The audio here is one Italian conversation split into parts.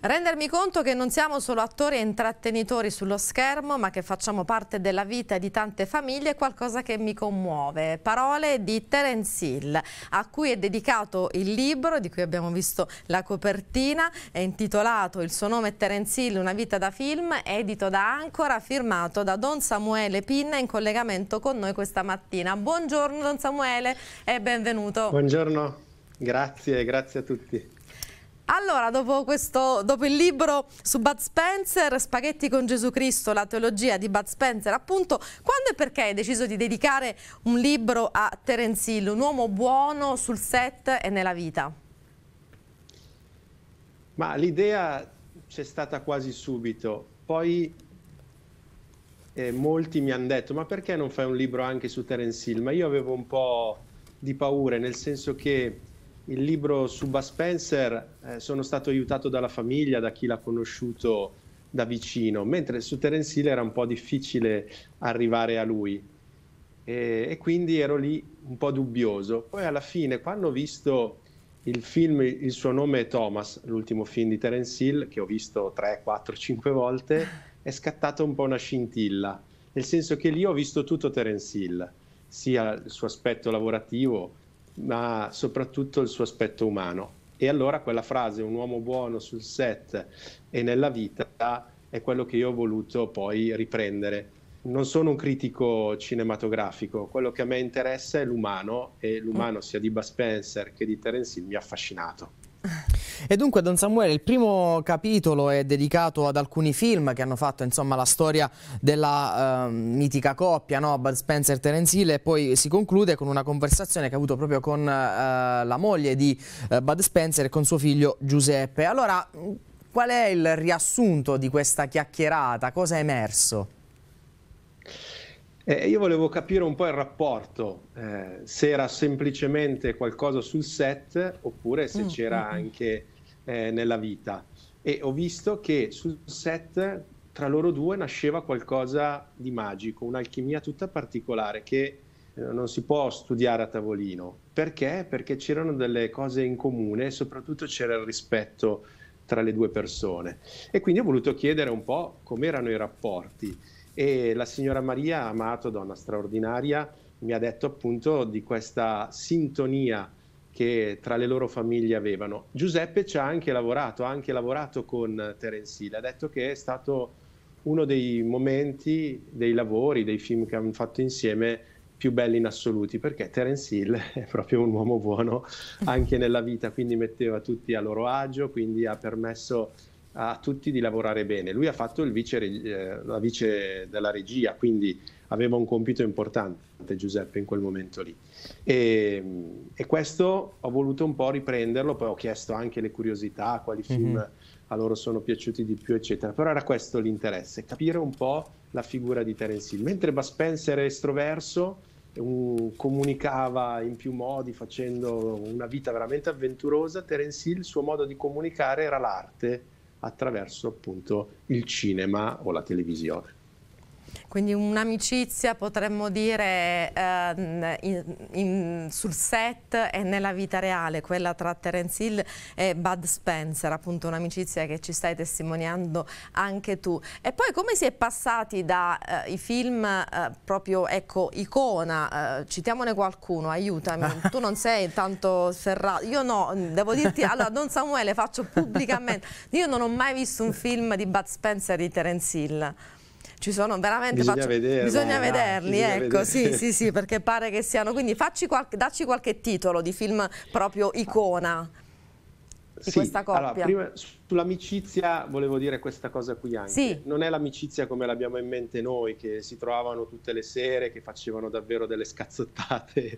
Rendermi conto che non siamo solo attori e intrattenitori sullo schermo, ma che facciamo parte della vita di tante famiglie è qualcosa che mi commuove. Parole di Terence Hill, a cui è dedicato il libro, di cui abbiamo visto la copertina, è intitolato Il suo nome è Terence Hill, una vita da film, edito da Ancora, firmato da Don Samuele Pinna in collegamento con noi questa mattina. Buongiorno Don Samuele e benvenuto. Buongiorno, grazie, grazie a tutti. Allora, dopo, questo, dopo, il libro su Bud Spencer, Spaghetti con Gesù Cristo, la teologia di Bud Spencer, appunto, quando e perché hai deciso di dedicare un libro a Terence Hill, un uomo buono sul set e nella vita? Ma l'idea c'è stata quasi subito, poi eh, molti mi hanno detto ma perché non fai un libro anche su Terence Hill? Ma io avevo un po' di paure, nel senso che il libro su Bud Spencer eh, sono stato aiutato dalla famiglia, da chi l'ha conosciuto da vicino, mentre su Terence Hill era un po' difficile arrivare a lui e, e quindi ero lì un po' dubbioso. Poi alla fine, quando ho visto il film Il suo nome è Thomas, l'ultimo film di Terence Hill, che ho visto 3, 4, 5 volte, è scattata un po' una scintilla, nel senso che lì ho visto tutto Terence Hill, sia il suo aspetto lavorativo, ma soprattutto il suo aspetto umano. E allora quella frase, un uomo buono sul set e nella vita, è quello che io ho voluto poi riprendere. Non sono un critico cinematografico, quello che a me interessa è l'umano e l'umano mm. sia di Bud Spencer che di Terence Hill mi ha affascinato. E dunque Don Samuele, il primo capitolo è dedicato ad alcuni film che hanno fatto insomma, la storia della eh, mitica coppia, no? Bud Spencer e Terence Hill e poi si conclude con una conversazione che ha avuto proprio con eh, la moglie di eh, Bud Spencer e con suo figlio Giuseppe. Allora, qual è il riassunto di questa chiacchierata? Cosa è emerso? Eh, io volevo capire un po' il rapporto, eh, se era semplicemente qualcosa sul set oppure se mm, c'era mm. mm. anche eh, nella vita e ho visto che sul set tra loro due nasceva qualcosa di magico, un'alchimia tutta particolare che eh, non si può studiare a tavolino. Perché? Perché c'erano delle cose in comune e soprattutto c'era il rispetto tra le due persone. E quindi ho voluto chiedere un po' com'erano i rapporti. E la signora Maria Amato, donna straordinaria, mi ha detto appunto di questa sintonia che tra le loro famiglie avevano. Giuseppe ci ha anche lavorato, ha anche lavorato con Terence Hill, ha detto che è stato uno dei momenti, dei lavori, dei film che hanno fatto insieme più belli in assoluti, perché Terence Hill è proprio un uomo buono anche nella vita, quindi metteva tutti a loro agio, quindi ha permesso a tutti di lavorare bene. Lui ha fatto vice, eh, la vice della regia, quindi aveva un compito importante Giuseppe in quel momento lì. E, ehm, e, questo ho voluto un po' riprenderlo, poi ho chiesto anche le curiosità, quali mhm. film mm-hmm. a loro sono piaciuti di più, eccetera. Però era questo l'interesse, capire un po' la figura di Terence Hill. Mentre Bud Spencer è estroverso, un, comunicava in più modi facendo una vita veramente avventurosa, Terence Hill il suo modo di comunicare era l'arte attraverso appunto il cinema o la televisione. Quindi un'amicizia potremmo dire eh, in, in, sul set e nella vita reale, quella tra Terence Hill e Bud Spencer, appunto un'amicizia che ci stai testimoniando anche tu. E poi come si è passati dai eh, film eh, proprio ecco, icona, eh, citiamone qualcuno, aiutami, tu non sei tanto serrato, io no, devo dirti, allora Don Samuele faccio pubblicamente, io non ho mai visto un film di Bud Spencer e di Terence Hill. Ci sono veramente... Bisogna, faccio, vedere, bisogna vai, eh, vederli, bisogna ecco, vedere. sì, sì, sì, perché pare che siano... Quindi qualche, dacci qualche titolo di film proprio icona di sì, questa coppia. Allora, prima, sull'amicizia volevo dire questa cosa qui anche. Sì. Non è l'amicizia come l'abbiamo in mente noi, che si trovavano tutte le sere, che facevano davvero delle scazzottate in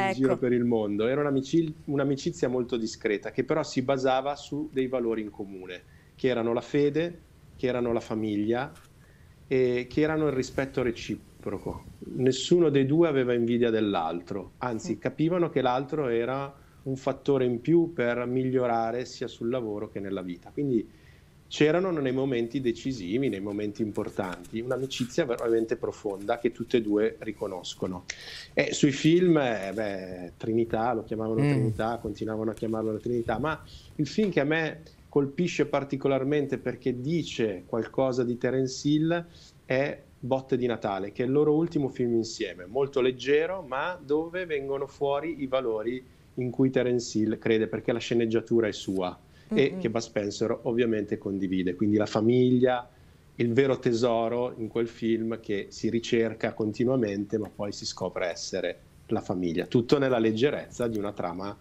ecco. giro per il mondo. Era un'amicizia molto discreta, che però si basava su dei valori in comune, che erano la fede, che erano la famiglia, eh, che erano il rispetto reciproco. Nessuno dei due aveva invidia dell'altro, anzi capivano che l'altro era un fattore in più per migliorare sia sul lavoro che nella vita. Quindi c'erano nei momenti decisivi, nei momenti importanti, un'amicizia veramente profonda che tutte e due riconoscono. E sui film, eh, beh, Trinità, lo chiamavano mm. Trinità, continuavano a chiamarlo la Trinità, ma il film che a me colpisce particolarmente perché dice qualcosa di Terence Hill è Botte di Natale, che è il loro ultimo film insieme, molto leggero, ma dove vengono fuori i valori in cui Terence Hill crede, perché la sceneggiatura è sua mm-hmm. e che Bud Spencer ovviamente condivide, quindi la famiglia, il vero tesoro in quel film che si ricerca continuamente, ma poi si scopre essere la famiglia, tutto nella leggerezza di una trama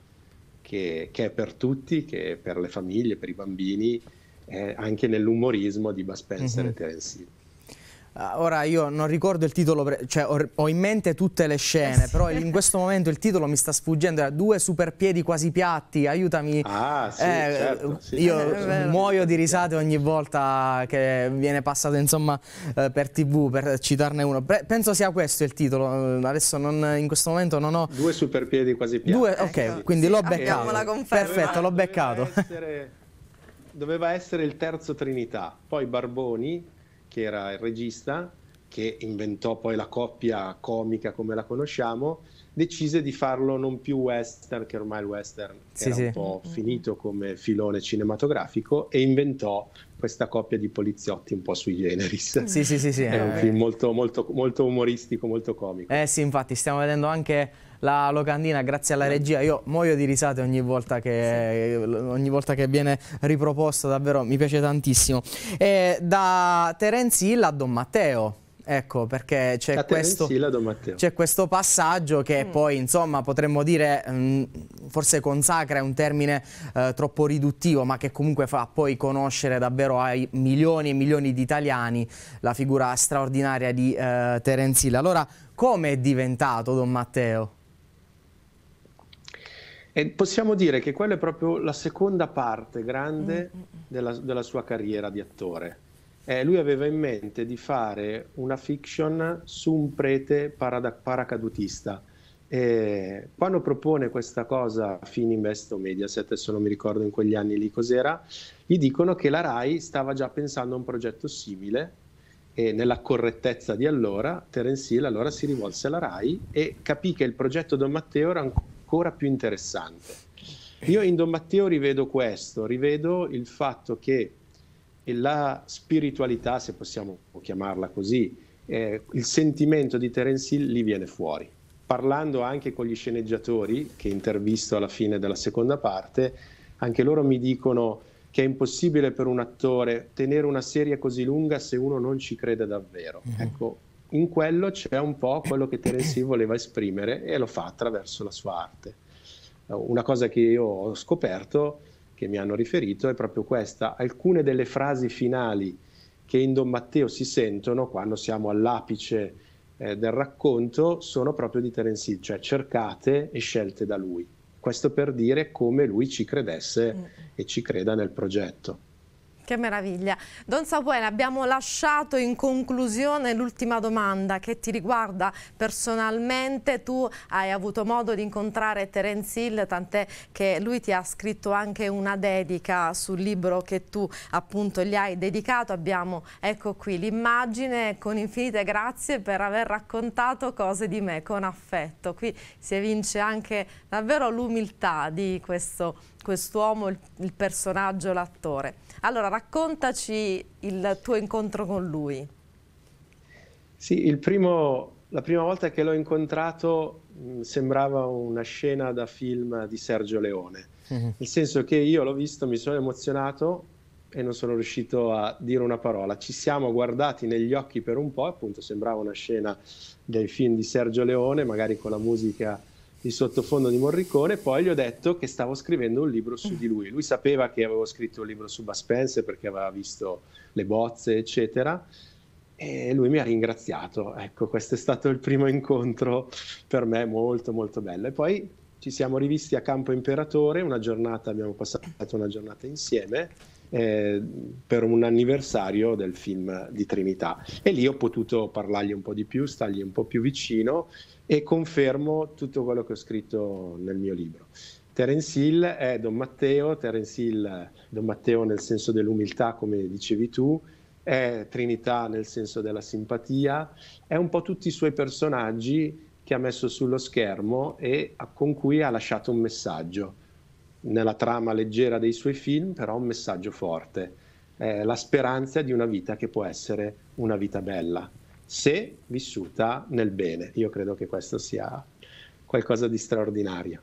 che, che è per tutti, che è per le famiglie, per i bambini, eh, anche nell'umorismo di Bud Spencer mm-hmm. e mhm. Terence Hill. Ah, ora io non ricordo il titolo, cioè ho, in mente tutte le scene, eh sì. però in questo momento il titolo mi sta sfuggendo, era due superpiedi quasi piatti, aiutami. Ah, sì, eh, certo, sì. Io eh, muoio di risate ogni volta che viene passato insomma, eh, per tv, per citarne uno. Penso sia questo il titolo, eh, adesso non, in questo momento non ho... Due superpiedi quasi piatti. Due, ok, ecco. quindi l'ho beccato. La Perfetto, l'ho beccato. essere, doveva essere il terzo Trinità, poi Barboni che era il regista, che inventò poi la coppia comica come la conosciamo, decise di farlo non più western, che ormai il western sì, era sì. un po' finito come filone cinematografico, e inventò questa coppia di poliziotti un po' sui generis. Sì, sì, sì. sì È eh, un film molto, molto, molto umoristico, molto comico. Eh sì, infatti, stiamo vedendo anche la locandina grazie alla regia. Io muoio di risate ogni volta che, sì. ogni volta che viene riproposto davvero mi piace tantissimo. E da Terence Hill a Don Matteo. Ecco, perché c'è questo, questo, passaggio che mm. poi, insomma, potremmo dire, mh, mm, forse consacra è un termine eh, troppo riduttivo, ma che comunque fa poi conoscere davvero ai milioni e milioni di italiani la figura straordinaria di eh, Terence Allora, come è diventato Don Matteo? E possiamo dire che quella è proprio la seconda parte grande mm, mm, mm. della, della sua carriera di attore. Eh, lui aveva in mente di fare una fiction su un prete parad- paracadutista. E quando propone questa cosa a Fininvest o Mediaset, adesso non mi ricordo in quegli anni lì cos'era, gli dicono che la RAI stava già pensando a un progetto simile e nella correttezza di allora Terence Hill allora si rivolse alla RAI e capì che il progetto Don Matteo era ancora ancora più interessante. Io in Don Matteo rivedo questo, rivedo il fatto che la spiritualità, se possiamo chiamarla così, eh, il sentimento di Terence Hill lì viene fuori. Parlando anche con gli sceneggiatori che intervisto alla fine della seconda parte, anche loro mi dicono che è impossibile per un attore tenere una serie così lunga se uno non ci crede davvero. Mm-hmm. Ecco, in quello c'è un po' quello che Terence voleva esprimere e lo fa attraverso la sua arte. Eh, una cosa che io ho scoperto, che mi hanno riferito, è proprio questa. Alcune delle frasi finali che in Don Matteo si sentono quando siamo all'apice eh, del racconto sono proprio di Terence Hill, cioè cercate e scelte da lui. Questo per dire come lui ci credesse mm. e ci creda nel progetto. Che meraviglia. Don Sapuena, abbiamo lasciato in conclusione l'ultima domanda che ti riguarda personalmente. Tu hai avuto modo di incontrare Terence Hill, tant'è che lui ti ha scritto anche una dedica sul libro che tu appunto gli hai dedicato. Abbiamo, ecco qui, l'immagine con infinite grazie per aver raccontato cose di me con affetto. Qui si evince anche davvero l'umiltà di questo quest'uomo, il, il personaggio, l'attore. Allora, raccontaci il tuo incontro con lui. Sì, primo, la prima volta che l'ho incontrato mh, mm, sembrava una scena da film di Sergio Leone, mm-hmm. nel senso che io l'ho visto, mi sono emozionato e non sono riuscito a dire una parola. Ci siamo guardati negli occhi per un po', appunto sembrava una scena dei film di Sergio Leone, magari con la musica il sottofondo di Morricone, poi gli ho detto che stavo scrivendo un libro su di lui. Lui sapeva che avevo scritto un libro su Baspense perché aveva visto le bozze, eccetera, e lui mi ha ringraziato. Ecco, questo è stato il primo incontro per me molto molto bello. E poi ci siamo rivisti a Campo Imperatore, una giornata, abbiamo passato una giornata insieme eh, per un anniversario del film di Trinità e lì ho potuto parlargli un po' di più, stargli un po' più vicino e confermo tutto quello che ho scritto nel mio libro. Terence Hill è Don Matteo, Terence Hill, Don Matteo nel senso dell'umiltà come dicevi tu, è Trinità nel senso della simpatia, è un po' tutti i suoi personaggi che ha messo sullo schermo e con cui ha lasciato un messaggio nella trama leggera dei suoi film, però un messaggio forte, eh, la speranza di una vita che può essere una vita bella, se vissuta nel bene. Io credo che questo sia qualcosa di straordinario.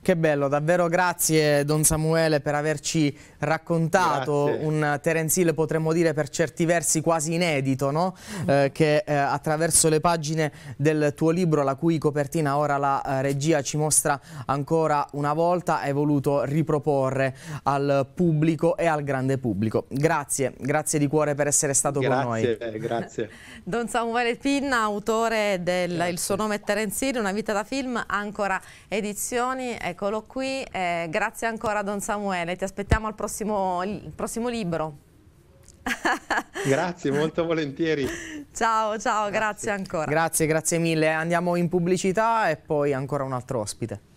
Che bello, davvero grazie Don Samuele per averci raccontato grazie. un Terence Hill, potremmo dire per certi versi quasi inedito, no? eh, che eh, attraverso le pagine del tuo libro, la cui copertina ora la eh, regia ci mostra ancora una volta, hai voluto riproporre al pubblico e al grande pubblico. Grazie, grazie di cuore per essere stato grazie, con noi. grazie. Eh, Don Samuele Pinna, autore del Il suo nome è Terence Hill, Una vita da film, ancora edizioni eccolo qui. Eh, grazie ancora Don Samuele, ti aspettiamo al prossimo, prossimo libro. grazie, molto volentieri. Ciao, ciao, grazie. grazie ancora. Grazie, grazie mille. Andiamo in pubblicità e poi ancora un altro ospite.